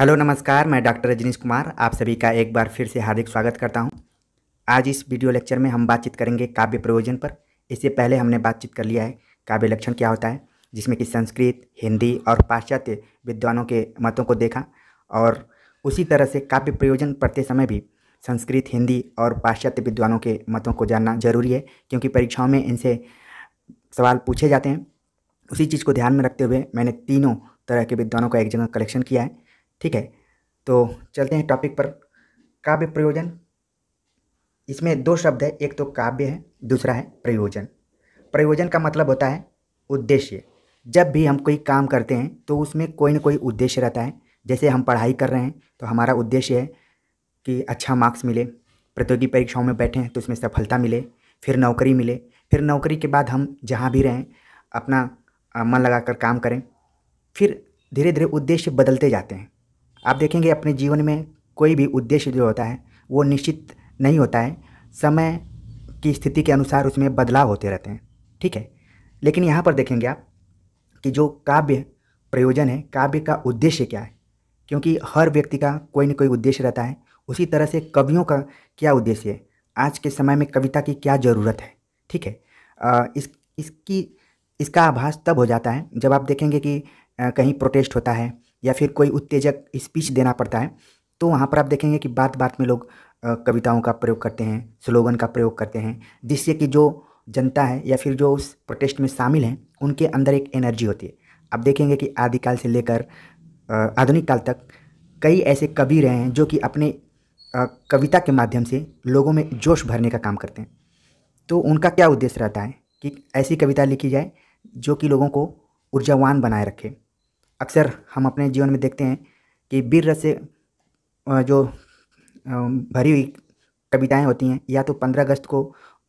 hello नमस्कार मैं doctor Rajneesh Kumar आप सभी का एक बार फिर से हार्दिक स्वागत करता हूं आज इस वीडियो लेक्चर में हम बातचीत करेंगे काव्य प्रयोजन पर इससे पहले हमने बातचीत कर लिया है काव्य लक्षण क्या होता है जिसमें कि संस्कृत हिंदी और पाश्चात्य विद्वानों के मतों को देखा और उसी तरह से काव्य प्रयोजन पढ़ते समय भी संस्कृत हिंदी और पाश्चात्य विद्वानों के मतों को जानना जरूरी है क्योंकि परीक्षाओं में इनसे सवाल पूछे जाते हैं उसी चीज़ को ध्यान में रखते हुए मैंने तीनों तरह के विद्वानों का एक जगह कलेक्शन किया है ठीक है तो चलते हैं टॉपिक पर काव्य प्रयोजन इसमें दो शब्द है एक तो काव्य है दूसरा है प्रयोजन प्रयोजन का मतलब होता है उद्देश्य जब भी हम कोई काम करते हैं तो उसमें कोई ना कोई उद्देश्य रहता है जैसे हम पढ़ाई कर रहे हैं तो हमारा उद्देश्य है कि अच्छा मार्क्स मिले प्रतियोगी परीक्षाओं में बैठे हैं तो उसमें सफलता मिले फिर नौकरी मिले फिर नौकरी के बाद हम जहाँ भी रहें अपना मन लगा कर काम करें फिर धीरे धीरे उद्देश्य बदलते जाते हैं आप देखेंगे अपने जीवन में कोई भी उद्देश्य जो होता है वो निश्चित नहीं होता है समय की स्थिति के अनुसार उसमें बदलाव होते रहते हैं ठीक है लेकिन यहाँ पर देखेंगे आप कि जो काव्य प्रयोजन है काव्य का उद्देश्य क्या है क्योंकि हर व्यक्ति का कोई ना कोई उद्देश्य रहता है उसी तरह से कवियों का क्या उद्देश्य है आज के समय में कविता की क्या ज़रूरत है ठीक है इस इसकी इसका आभास तब हो जाता है जब आप देखेंगे कि कहीं प्रोटेस्ट होता है या फिर कोई उत्तेजक स्पीच देना पड़ता है तो वहाँ पर आप देखेंगे कि बात बात में लोग कविताओं का प्रयोग करते हैं स्लोगन का प्रयोग करते हैं जिससे कि जो जनता है या फिर जो उस प्रोटेस्ट में शामिल हैं उनके अंदर एक एनर्जी होती है आप देखेंगे कि आदिकाल से लेकर आधुनिक काल तक कई ऐसे कवि रहे हैं जो कि अपने कविता के माध्यम से लोगों में जोश भरने का काम करते हैं तो उनका क्या उद्देश्य रहता है कि ऐसी कविता लिखी जाए जो कि लोगों को ऊर्जावान बनाए रखे अक्सर हम अपने जीवन में देखते हैं कि वीर रस से जो भरी हुई कविताएं होती हैं या तो पंद्रह अगस्त को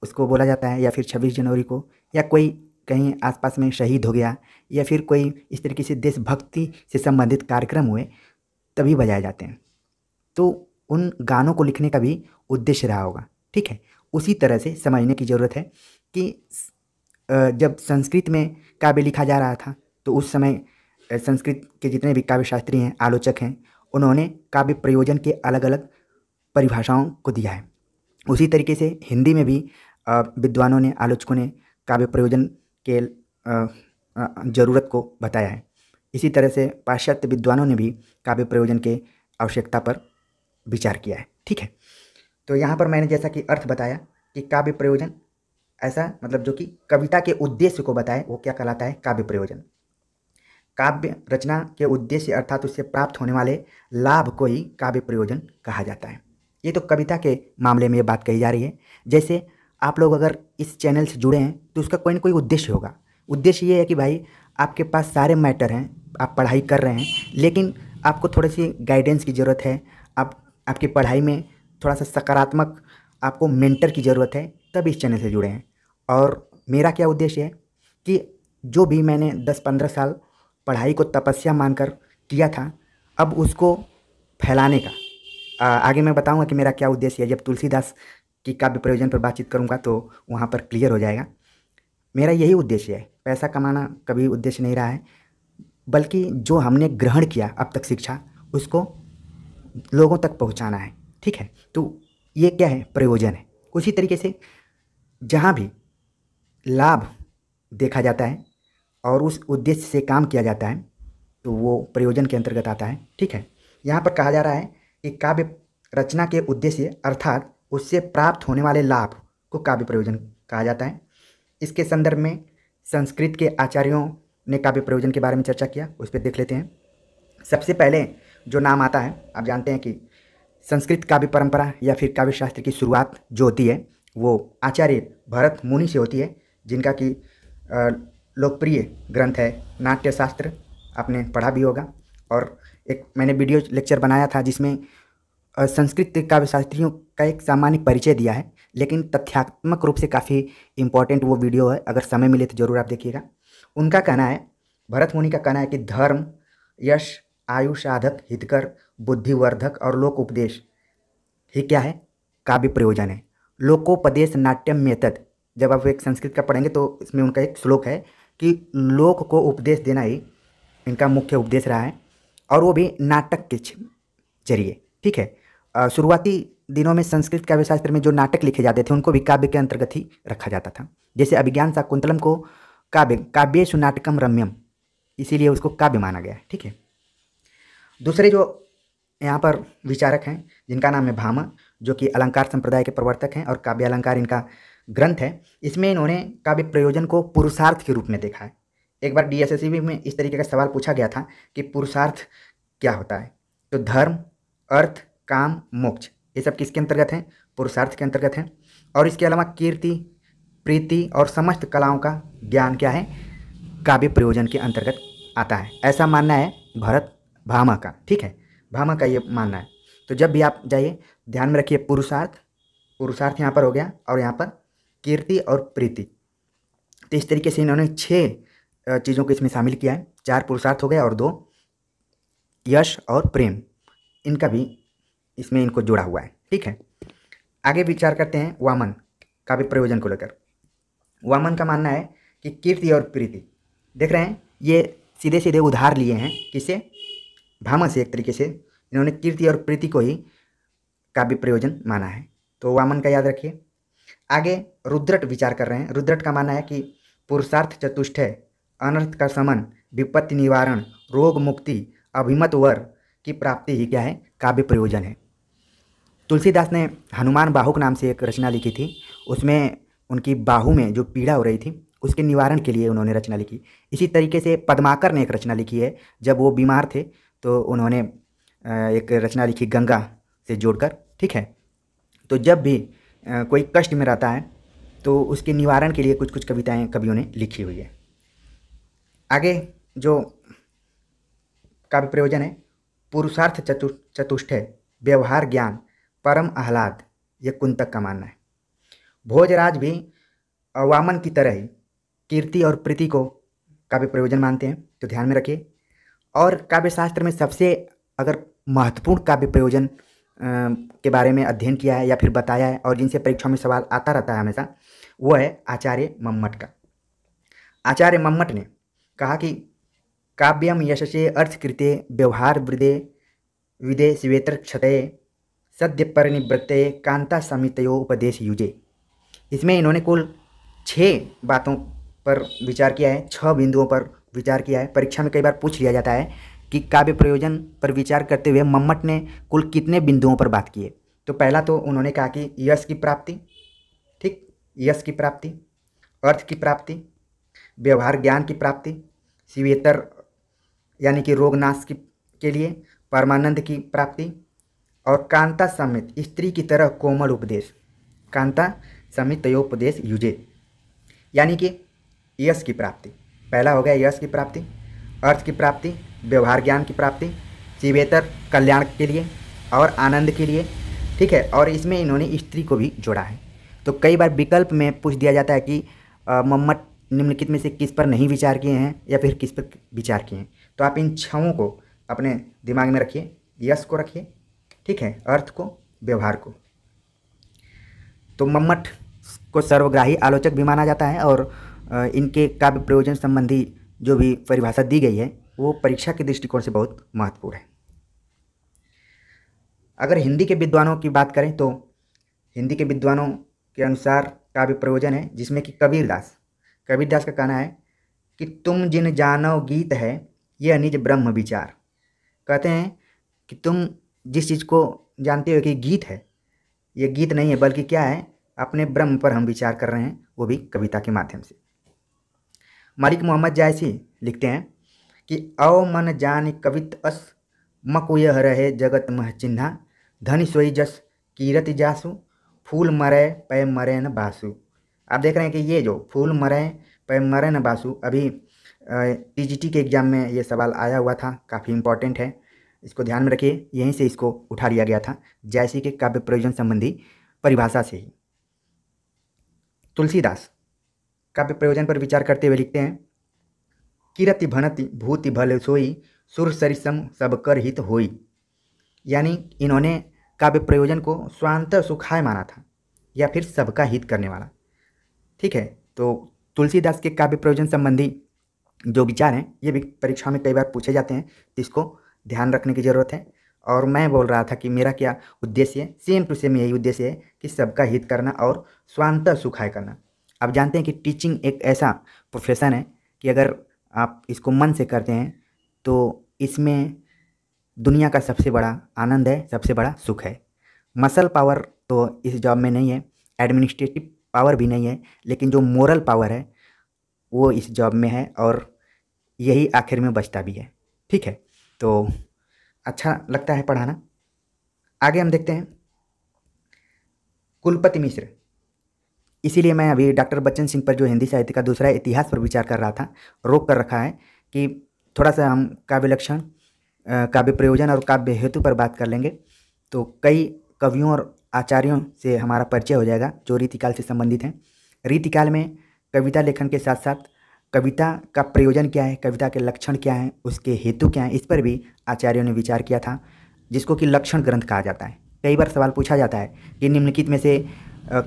उसको बोला जाता है या फिर छब्बीस जनवरी को या कोई कहीं आसपास में शहीद हो गया या फिर कोई इस तरीके से देशभक्ति से संबंधित कार्यक्रम हुए तभी बजाए जाते हैं तो उन गानों को लिखने का भी उद्देश्य रहा होगा ठीक है उसी तरह से समझने की ज़रूरत है कि जब संस्कृत में काव्य लिखा जा रहा था तो उस समय संस्कृत के जितने भी काव्य शास्त्री हैं आलोचक हैं उन्होंने काव्य प्रयोजन के अलग अलग परिभाषाओं को दिया है उसी तरीके से हिंदी में भी विद्वानों ने आलोचकों ने काव्य प्रयोजन के ज़रूरत को बताया है इसी तरह से पाश्चात्य विद्वानों ने भी काव्य प्रयोजन के आवश्यकता पर विचार किया है ठीक है तो यहाँ पर मैंने जैसा कि अर्थ बताया कि काव्य प्रयोजन ऐसा मतलब जो कि कविता के उद्देश्य को बताए वो क्या कहलाता है काव्य प्रयोजन काव्य रचना के उद्देश्य अर्थात उससे प्राप्त होने वाले लाभ को ही काव्य प्रयोजन कहा जाता है ये तो कविता के मामले में ये बात कही जा रही है जैसे आप लोग अगर इस चैनल से जुड़े हैं तो उसका कोई ना कोई उद्देश्य होगा उद्देश्य ये है कि भाई आपके पास सारे मैटर हैं आप पढ़ाई कर रहे हैं लेकिन आपको थोड़ी सी गाइडेंस की ज़रूरत है आप आपकी पढ़ाई में थोड़ा सा सकारात्मक आपको मेंटर की ज़रूरत है तब इस चैनल से जुड़े हैं और मेरा क्या उद्देश्य है कि जो भी मैंने 10-15 साल पढ़ाई को तपस्या मानकर किया था अब उसको फैलाने का आ, आगे मैं बताऊंगा कि मेरा क्या उद्देश्य है जब तुलसीदास की काव्य प्रयोजन पर बातचीत करूंगा तो वहाँ पर क्लियर हो जाएगा मेरा यही उद्देश्य है पैसा कमाना कभी उद्देश्य नहीं रहा है बल्कि जो हमने ग्रहण किया अब तक शिक्षा उसको लोगों तक पहुँचाना है ठीक है तो ये क्या है प्रयोजन है उसी तरीके से जहाँ भी लाभ देखा जाता है और उस उद्देश्य से काम किया जाता है तो वो प्रयोजन के अंतर्गत आता है ठीक है यहाँ पर कहा जा रहा है कि काव्य रचना के उद्देश्य अर्थात उससे प्राप्त होने वाले लाभ को काव्य प्रयोजन कहा जाता है इसके संदर्भ में संस्कृत के आचार्यों ने काव्य प्रयोजन के बारे में चर्चा किया उस पर देख लेते हैं सबसे पहले जो नाम आता है आप जानते हैं कि संस्कृत काव्य परंपरा या फिर काव्य शास्त्र की शुरुआत जो होती है वो आचार्य भरत मुनि से होती है जिनका कि लोकप्रिय ग्रंथ है नाट्यशास्त्र आपने पढ़ा भी होगा और एक मैंने वीडियो लेक्चर बनाया था जिसमें संस्कृत काव्यशास्त्रियों का एक सामान्य परिचय दिया है लेकिन तथ्यात्मक रूप से काफ़ी इम्पॉर्टेंट वो वीडियो है अगर समय मिले तो ज़रूर आप देखिएगा उनका कहना है भरत मुनि का कहना है कि धर्म यश आयु साधक हितकर बुद्धिवर्धक और लोक उपदेश ही क्या है काव्य प्रयोजन है लोकोपदेश नाट्यम मेतद जब आप एक संस्कृत का पढ़ेंगे तो इसमें उनका एक श्लोक है कि लोक को उपदेश देना ही इनका मुख्य उपदेश रहा है और वो भी नाटक के जरिए ठीक है शुरुआती दिनों में संस्कृत काव्य शास्त्र में जो नाटक लिखे जाते थे उनको भी काव्य के अंतर्गत ही रखा जाता था जैसे अभिज्ञान शाकुंतलम को काव्य काव्य नाटकम रम्यम इसीलिए उसको काव्य माना गया है ठीक है दूसरे जो यहाँ पर विचारक हैं जिनका नाम है भामा जो कि अलंकार संप्रदाय के प्रवर्तक हैं और काव्य अलंकार इनका ग्रंथ है इसमें इन्होंने काव्य प्रयोजन को पुरुषार्थ के रूप में देखा है एक बार डी में इस तरीके का सवाल पूछा गया था कि पुरुषार्थ क्या होता है तो धर्म अर्थ काम मोक्ष ये सब किसके अंतर्गत हैं पुरुषार्थ के अंतर्गत हैं और इसके अलावा कीर्ति प्रीति और समस्त कलाओं का ज्ञान क्या है काव्य प्रयोजन के अंतर्गत आता है ऐसा मानना है भरत भामा का ठीक है भामा का ये मानना है तो जब भी आप जाइए ध्यान में रखिए पुरुषार्थ पुरुषार्थ यहाँ पर हो गया और यहाँ पर कीर्ति और प्रीति तो इस तरीके से इन्होंने छः चीज़ों को इसमें शामिल किया है चार पुरुषार्थ हो गए और दो यश और प्रेम इनका भी इसमें इनको जुड़ा हुआ है ठीक है आगे विचार करते हैं वामन काव्य प्रयोजन को लेकर वामन का मानना है कि कीर्ति और प्रीति देख रहे हैं ये सीधे सीधे उधार लिए हैं किसे भामन से एक तरीके से इन्होंने कीर्ति और प्रीति को ही काव्य प्रयोजन माना है तो वामन का याद रखिए आगे रुद्रट विचार कर रहे हैं रुद्रट का मानना है कि पुरुषार्थ चतुष्टय अनर्थ का समन विपत्ति निवारण रोग मुक्ति अभिमत वर की प्राप्ति ही क्या है काव्य प्रयोजन है तुलसीदास ने हनुमान बाहुक के नाम से एक रचना लिखी थी उसमें उनकी बाहू में जो पीड़ा हो रही थी उसके निवारण के लिए उन्होंने रचना लिखी इसी तरीके से पद्माकर ने एक रचना लिखी है जब वो बीमार थे तो उन्होंने एक रचना लिखी गंगा से जोड़कर ठीक है तो जब भी कोई कष्ट में रहता है तो उसके निवारण के लिए कुछ कुछ कविताएं कवियों ने लिखी हुई है आगे जो काव्य प्रयोजन है पुरुषार्थ चतु चतुष्ट व्यवहार ज्ञान परम आह्लाद ये कुंतक का मानना है भोजराज भी वामन की तरह ही कीर्ति और प्रीति को काव्य प्रयोजन मानते हैं तो ध्यान में रखिए और काव्यशास्त्र में सबसे अगर महत्वपूर्ण काव्य प्रयोजन के बारे में अध्ययन किया है या फिर बताया है और जिनसे परीक्षा में सवाल आता रहता है हमेशा वो है आचार्य मम्मट का आचार्य मम्मट ने कहा कि काव्यम यशसे अर्थकृते व्यवहार वृदे विदे स्वेतर क्षतये सद्य परिनिवृत्ते कांता समितयो उपदेश युजे इसमें इन्होंने कुल छः बातों पर विचार किया है छः बिंदुओं पर विचार किया है परीक्षा में कई बार पूछ लिया जाता है कि काव्य प्रयोजन पर विचार करते हुए मम्मट ने कुल कितने बिंदुओं पर बात किए तो पहला तो उन्होंने कहा कि यश की प्राप्ति ठीक यश की प्राप्ति अर्थ की प्राप्ति व्यवहार ज्ञान की प्राप्ति शिवेतर यानी कि रोगनाश की के लिए परमानंद की प्राप्ति और कांता समेत स्त्री की तरह कोमल उपदेश कांता समित उपदेश युजे यानी कि यश की प्राप्ति पहला हो गया यश की प्राप्ति अर्थ की प्राप्ति व्यवहार ज्ञान की प्राप्ति जीवेतर कल्याण के लिए और आनंद के लिए ठीक है और इसमें इन्होंने स्त्री को भी जोड़ा है तो कई बार विकल्प में पूछ दिया जाता है कि मम्मट निम्नलिखित में से किस पर नहीं विचार किए हैं या फिर किस पर विचार किए हैं तो आप इन छवों को अपने दिमाग में रखिए यश को रखिए ठीक है अर्थ को व्यवहार को तो मम्मट को सर्वग्राही आलोचक भी माना जाता है और इनके काव्य प्रयोजन संबंधी जो भी परिभाषा दी गई है वो परीक्षा के दृष्टिकोण से बहुत महत्वपूर्ण है अगर हिंदी के विद्वानों की बात करें तो हिंदी के विद्वानों के अनुसार काव्य प्रयोजन है जिसमें कि कबीरदास कबीरदास का कहना है कि तुम जिन जानो गीत है यह निज ब्रह्म विचार कहते हैं कि तुम जिस चीज़ को जानते हो कि गीत है ये गीत नहीं है बल्कि क्या है अपने ब्रह्म पर हम विचार कर रहे हैं वो भी कविता के माध्यम से मालिक मोहम्मद जायसी लिखते हैं कि आओ मन जान कवित अस मकुय रहे जगत मह चिन्हा धन सोई जस कीरत जासु फूल मरे पै मरे न बासु आप देख रहे हैं कि ये जो फूल मरे पै मरे न बासु अभी टी के एग्ज़ाम में ये सवाल आया हुआ था काफ़ी इंपॉर्टेंट है इसको ध्यान में रखिए यहीं से इसको उठा लिया गया था जैसे कि काव्य प्रयोजन संबंधी परिभाषा से ही तुलसीदास काव्य प्रयोजन पर विचार करते हुए लिखते हैं किरति भनति भूति भल सोई सुर सरिसम सब कर हित होई यानी इन्होंने काव्य प्रयोजन को स्वांत सुखाय माना था या फिर सबका हित करने वाला ठीक है तो तुलसीदास के काव्य प्रयोजन संबंधी जो विचार हैं ये भी परीक्षा में कई बार पूछे जाते हैं तो इसको ध्यान रखने की ज़रूरत है और मैं बोल रहा था कि मेरा क्या उद्देश्य है सेम टू सेम यही उद्देश्य है कि सबका हित करना और स्वांत सुखाय करना आप जानते हैं कि टीचिंग एक ऐसा प्रोफेशन है कि अगर आप इसको मन से करते हैं तो इसमें दुनिया का सबसे बड़ा आनंद है सबसे बड़ा सुख है मसल पावर तो इस जॉब में नहीं है एडमिनिस्ट्रेटिव पावर भी नहीं है लेकिन जो मोरल पावर है वो इस जॉब में है और यही आखिर में बचता भी है ठीक है तो अच्छा लगता है पढ़ाना आगे हम देखते हैं कुलपति मिश्र इसीलिए मैं अभी डॉक्टर बच्चन सिंह पर जो हिंदी साहित्य का दूसरा इतिहास पर विचार कर रहा था रोक कर रखा है कि थोड़ा सा हम काव्य लक्षण काव्य प्रयोजन और काव्य हेतु पर बात कर लेंगे तो कई कवियों और आचार्यों से हमारा परिचय हो जाएगा जो रीतिकाल से संबंधित हैं रीतिकाल में कविता लेखन के साथ साथ कविता का प्रयोजन क्या है कविता के लक्षण क्या हैं उसके हेतु क्या हैं इस पर भी आचार्यों ने विचार किया था जिसको कि लक्षण ग्रंथ कहा जाता है कई बार सवाल पूछा जाता है कि निम्नलिखित में से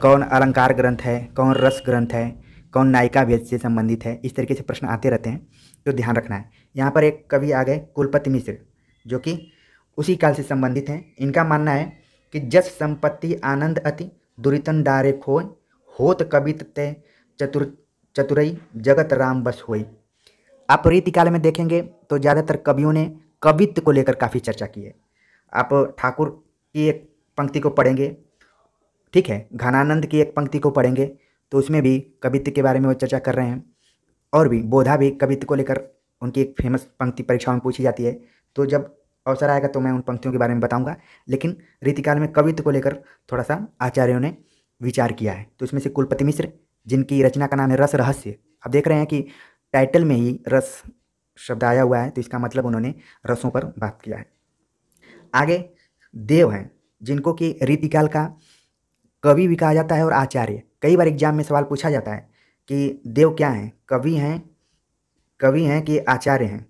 कौन अलंकार ग्रंथ है कौन रस ग्रंथ है कौन नायिका भेद से संबंधित है इस तरीके से प्रश्न आते रहते हैं तो ध्यान रखना है यहाँ पर एक कवि आ गए कुलपति मिश्र जो कि उसी काल से संबंधित हैं इनका मानना है कि जस संपत्ति आनंद अति दुरीतन डारे खोय होत कवित तय चतुर चतुरई जगत राम बस होई आप रीतिकाल में देखेंगे तो ज़्यादातर कवियों ने कवित्व को लेकर काफ़ी चर्चा की है आप ठाकुर की एक पंक्ति को पढ़ेंगे ठीक है घनानंद की एक पंक्ति को पढ़ेंगे तो उसमें भी कवित्व के बारे में वो चर्चा कर रहे हैं और भी बोधा भी कवित्व को लेकर उनकी एक फेमस पंक्ति परीक्षाओं में पूछी जाती है तो जब अवसर आएगा तो मैं उन पंक्तियों के बारे में बताऊंगा लेकिन रीतिकाल में कवित्व को लेकर थोड़ा सा आचार्यों ने विचार किया है तो इसमें से कुलपति मिश्र जिनकी रचना का नाम है रस रहस्य अब देख रहे हैं कि टाइटल में ही रस शब्द आया हुआ है तो इसका मतलब उन्होंने रसों पर बात किया है आगे देव हैं जिनको कि रीतिकाल का कवि भी कहा जाता है और आचार्य कई बार एग्जाम में सवाल पूछा जाता है कि देव क्या हैं कवि हैं कवि हैं कि आचार्य हैं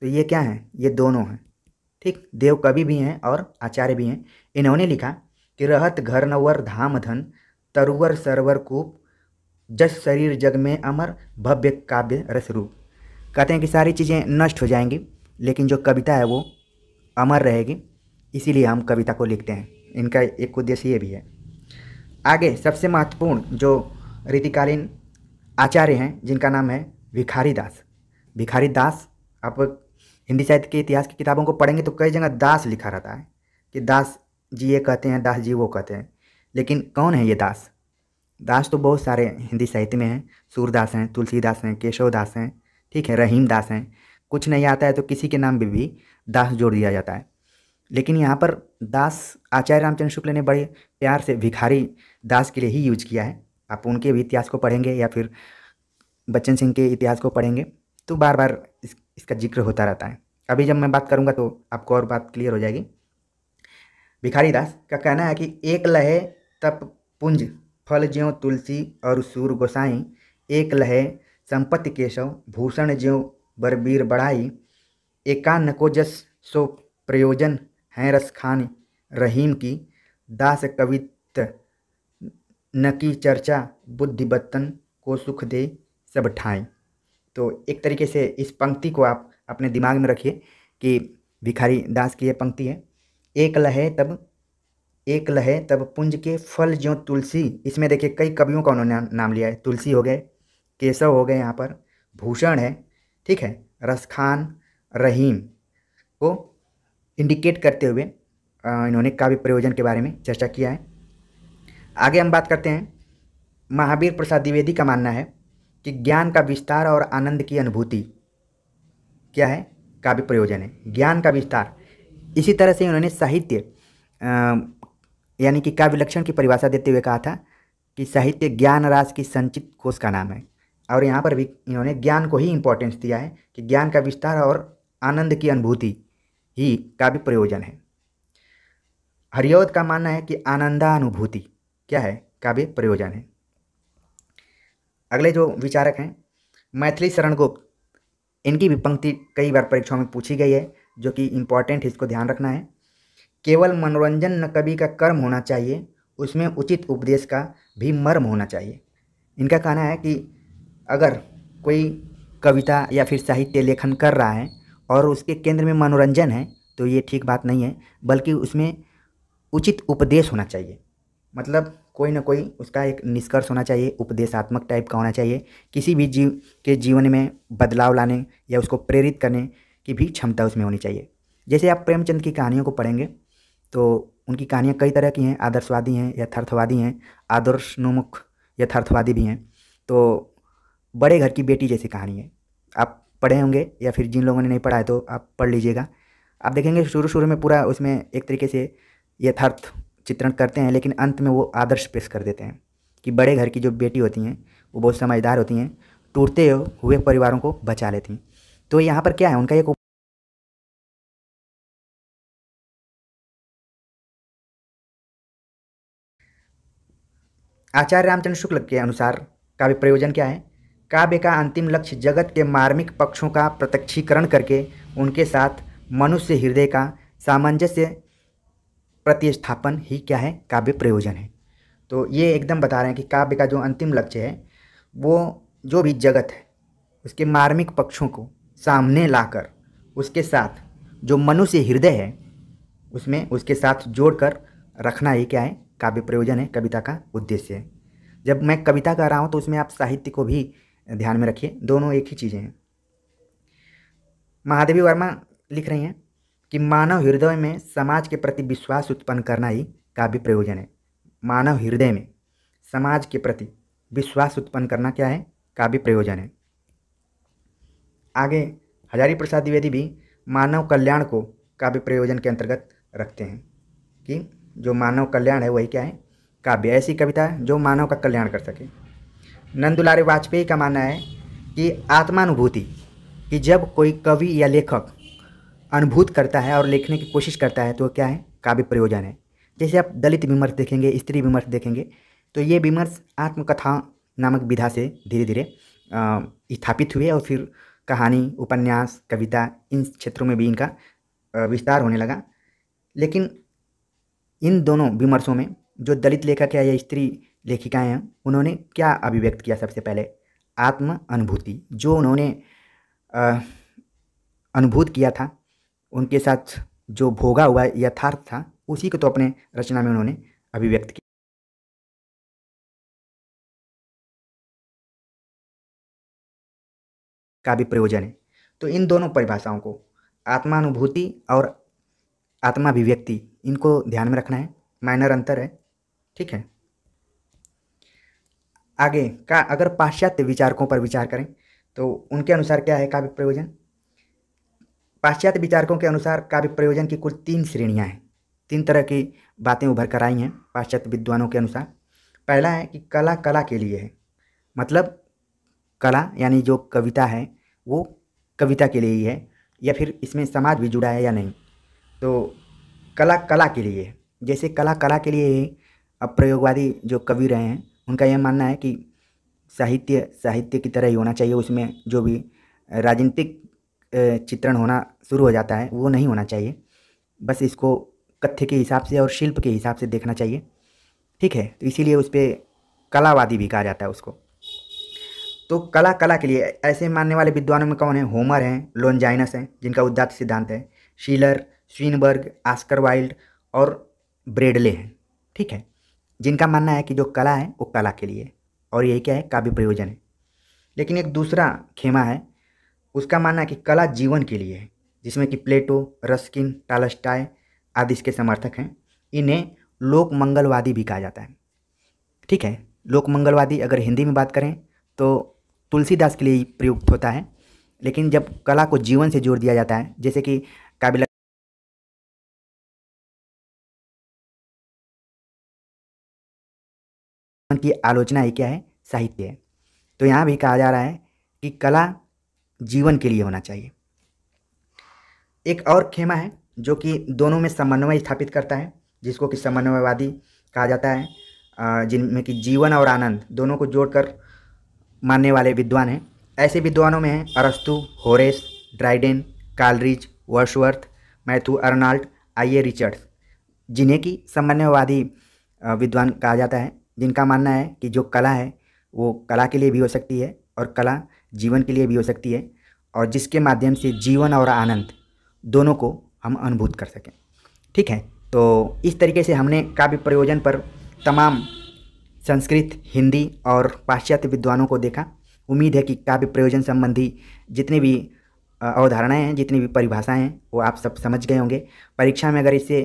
तो ये क्या हैं ये दोनों हैं ठीक देव कवि भी हैं और आचार्य भी हैं इन्होंने लिखा कि रहत घर नवर धाम धन तरुवर सरवर कूप जस शरीर जग में अमर भव्य काव्य रस रूप कहते हैं कि सारी चीज़ें नष्ट हो जाएंगी लेकिन जो कविता है वो अमर रहेगी इसीलिए हम कविता को लिखते हैं इनका एक उद्देश्य ये भी है आगे सबसे महत्वपूर्ण जो रीतिकालीन आचार्य हैं जिनका नाम है भिखारी दास भिखारी दास आप हिंदी साहित्य के इतिहास की किताबों को पढ़ेंगे तो कई जगह दास लिखा रहता है कि दास जी ये कहते हैं दास जी वो कहते हैं लेकिन कौन है ये दास दास तो बहुत सारे हिंदी साहित्य में हैं सूरदास हैं तुलसीदास हैं केशव दास हैं ठीक है रहीम दास हैं कुछ नहीं आता है तो किसी के नाम पर भी दास जोड़ दिया जाता है लेकिन यहाँ पर दास आचार्य रामचंद्र शुक्ल ने बड़े प्यार से भिखारी दास के लिए ही यूज किया है आप उनके भी इतिहास को पढ़ेंगे या फिर बच्चन सिंह के इतिहास को पढ़ेंगे तो बार बार इस, इसका जिक्र होता रहता है अभी जब मैं बात करूँगा तो आपको और बात क्लियर हो जाएगी भिखारी दास का कहना है कि एक लहे तप पुंज फल ज्यों तुलसी और सूर गोसाई एक लहे संपत्ति केशव भूषण ज्यों बरबीर बढ़ाई एकान को जस सो प्रयोजन हैरस खान रहीम की दास कवित न की चर्चा बुद्धि बत्तन को सुख दे सब ठाए तो एक तरीके से इस पंक्ति को आप अपने दिमाग में रखिए कि भिखारी दास की यह पंक्ति है एक लहे तब एक लहे तब पुंज के फल जो तुलसी इसमें देखिए कई कवियों का उन्होंने नाम लिया है तुलसी हो गए केशव हो गए यहाँ पर भूषण है ठीक है रसखान रहीम को इंडिकेट करते हुए इन्होंने काव्य प्रयोजन के बारे में चर्चा किया है आगे हम बात करते हैं महावीर प्रसाद द्विवेदी का मानना है कि ज्ञान का विस्तार और आनंद की अनुभूति क्या है काव्य प्रयोजन है ज्ञान का विस्तार इसी तरह से उन्होंने साहित्य यानी कि काव्य लक्षण की परिभाषा देते हुए कहा था कि साहित्य ज्ञान राज की संचित कोष का नाम है और यहाँ पर भी इन्होंने ज्ञान को ही इम्पोर्टेंस दिया है कि ज्ञान का विस्तार और आनंद की अनुभूति ही का भी प्रयोजन है हरियोध का मानना है कि आनंदानुभूति क्या है का भी प्रयोजन है अगले जो विचारक हैं मैथिली शरण गुप्त इनकी भी पंक्ति कई बार परीक्षाओं में पूछी गई है जो कि इम्पॉर्टेंट है इसको ध्यान रखना है केवल मनोरंजन न कवि का कर्म होना चाहिए उसमें उचित उपदेश का भी मर्म होना चाहिए इनका कहना है कि अगर कोई कविता या फिर साहित्य लेखन कर रहा है और उसके केंद्र में मनोरंजन है तो ये ठीक बात नहीं है बल्कि उसमें उचित उपदेश होना चाहिए मतलब कोई ना कोई उसका एक निष्कर्ष होना चाहिए उपदेशात्मक टाइप का होना चाहिए किसी भी जीव के जीवन में बदलाव लाने या उसको प्रेरित करने की भी क्षमता उसमें होनी चाहिए जैसे आप प्रेमचंद की कहानियों को पढ़ेंगे तो उनकी कहानियाँ कई तरह की हैं आदर्शवादी हैं यथार्थवादी हैं आदर्शनुमुख यथार्थवादी भी हैं तो बड़े घर की बेटी जैसी कहानी है आप पढ़े होंगे या फिर जिन लोगों ने नहीं पढ़ा है तो आप पढ़ लीजिएगा आप देखेंगे शुरू शुरू में पूरा उसमें एक तरीके से यथार्थ चित्रण करते हैं लेकिन अंत में वो आदर्श पेश कर देते हैं कि बड़े घर की जो बेटी होती हैं वो बहुत समझदार होती हैं टूटते हुए परिवारों को बचा लेती हैं तो यहाँ पर क्या है उनका एक आचार्य रामचंद्र शुक्ल के अनुसार का भी प्रयोजन क्या है काव्य का अंतिम लक्ष्य जगत के मार्मिक पक्षों का प्रत्यक्षीकरण करके उनके साथ मनुष्य हृदय का सामंजस्य प्रतिस्थापन ही क्या है काव्य प्रयोजन है तो ये एकदम बता रहे हैं कि काव्य का जो अंतिम लक्ष्य है वो जो भी जगत है उसके मार्मिक पक्षों को सामने लाकर उसके साथ जो मनुष्य हृदय है उसमें उसके साथ जोड़कर रखना ही क्या है काव्य प्रयोजन है कविता का उद्देश्य है जब मैं कविता कर रहा हूँ तो उसमें आप साहित्य को भी ध्यान में रखिए दोनों एक ही चीज़ें हैं महादेवी वर्मा लिख रही हैं कि मानव हृदय में समाज के प्रति विश्वास उत्पन्न करना ही काव्य प्रयोजन है मानव हृदय में समाज के प्रति विश्वास उत्पन्न करना क्या है काव्य प्रयोजन है आगे हजारी प्रसाद द्विवेदी भी मानव कल्याण को काव्य प्रयोजन के अंतर्गत रखते हैं कि जो मानव कल्याण है वही क्या है काव्य ऐसी कविता जो मानव का कल्याण कर सके नंदुलारी वाजपेयी का मानना है कि आत्मानुभूति कि जब कोई कवि या लेखक अनुभूत करता है और लिखने की कोशिश करता है तो क्या है काव्य प्रयोजन है जैसे आप दलित विमर्श देखेंगे स्त्री विमर्श देखेंगे तो ये विमर्श आत्मकथा नामक विधा से धीरे धीरे स्थापित हुए और फिर कहानी उपन्यास कविता इन क्षेत्रों में भी इनका विस्तार होने लगा लेकिन इन दोनों विमर्शों में जो दलित लेखक है या स्त्री लेखिकाएँ हैं उन्होंने क्या अभिव्यक्त किया सबसे पहले आत्म अनुभूति जो उन्होंने अनुभूत किया था उनके साथ जो भोगा हुआ यथार्थ था उसी को तो अपने रचना में उन्होंने अभिव्यक्त किया का भी प्रयोजन है तो इन दोनों परिभाषाओं को आत्मानुभूति और आत्माभिव्यक्ति इनको ध्यान में रखना है माइनर अंतर है ठीक है आगे का अगर पाश्चात्य विचारकों पर विचार करें तो उनके अनुसार क्या है काव्य प्रयोजन पाश्चात्य विचारकों के अनुसार काव्य प्रयोजन की कुल तीन श्रेणियाँ हैं तीन तरह की बातें उभर कर आई हैं पाश्चात्य विद्वानों के अनुसार पहला है कि कला कला के लिए है मतलब कला यानी जो कविता है वो कविता के लिए ही है या फिर इसमें समाज भी जुड़ा है या नहीं तो कला कला के लिए है जैसे कला कला के लिए ही अब प्रयोगवादी जो कवि रहे हैं उनका यह मानना है कि साहित्य साहित्य की तरह ही होना चाहिए उसमें जो भी राजनीतिक चित्रण होना शुरू हो जाता है वो नहीं होना चाहिए बस इसको कथ्य के हिसाब से और शिल्प के हिसाब से देखना चाहिए ठीक है तो इसीलिए उस पर कलावादी भी कहा जाता है उसको तो कला कला के लिए ऐसे मानने वाले विद्वानों में कौन है होमर हैं लोनजाइनस हैं जिनका उदात्त सिद्धांत है शीलर स्वीनबर्ग आस्कर वाइल्ड और ब्रेडले हैं ठीक है जिनका मानना है कि जो कला है वो कला के लिए और यही क्या है काव्य प्रयोजन है लेकिन एक दूसरा खेमा है उसका मानना है कि कला जीवन के लिए है जिसमें कि प्लेटो रस्किन टालस्टाय आदि इसके समर्थक हैं इन्हें लोक मंगलवादी भी कहा जाता है ठीक है लोक मंगलवादी अगर हिंदी में बात करें तो तुलसीदास के लिए प्रयुक्त होता है लेकिन जब कला को जीवन से जोड़ दिया जाता है जैसे कि काबिल की आलोचना ही क्या है साहित्य है तो यहाँ भी कहा जा रहा है कि कला जीवन के लिए होना चाहिए एक और खेमा है जो कि दोनों में समन्वय स्थापित करता है जिसको कि समन्वयवादी कहा जाता है जिनमें कि जीवन और आनंद दोनों को जोड़कर मानने वाले विद्वान हैं ऐसे विद्वानों में हैं अरस्तु Horace Dryden Coleridge Wordsworth Matthew Arnold I A Richards जिन्हें कि समन्वयवादी विद्वान कहा जाता है जिनका मानना है कि जो कला है वो कला के लिए भी हो सकती है और कला जीवन के लिए भी हो सकती है और जिसके माध्यम से जीवन और आनंद दोनों को हम अनुभूत कर सकें ठीक है तो इस तरीके से हमने काव्य प्रयोजन पर तमाम संस्कृत हिंदी और पाश्चात्य विद्वानों को देखा उम्मीद है कि काव्य प्रयोजन संबंधी जितने भी अवधारणाएँ हैं जितनी भी परिभाषाएँ हैं वो आप सब समझ गए होंगे परीक्षा में अगर इससे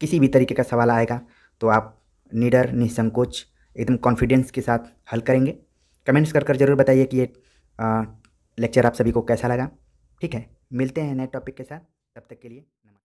किसी भी तरीके का सवाल आएगा तो आप निडर निसंकोच एकदम कॉन्फिडेंस के साथ हल करेंगे कमेंट्स कर कर ज़रूर बताइए कि ये लेक्चर आप सभी को कैसा लगा ठीक है मिलते हैं नए टॉपिक के साथ तब तक के लिए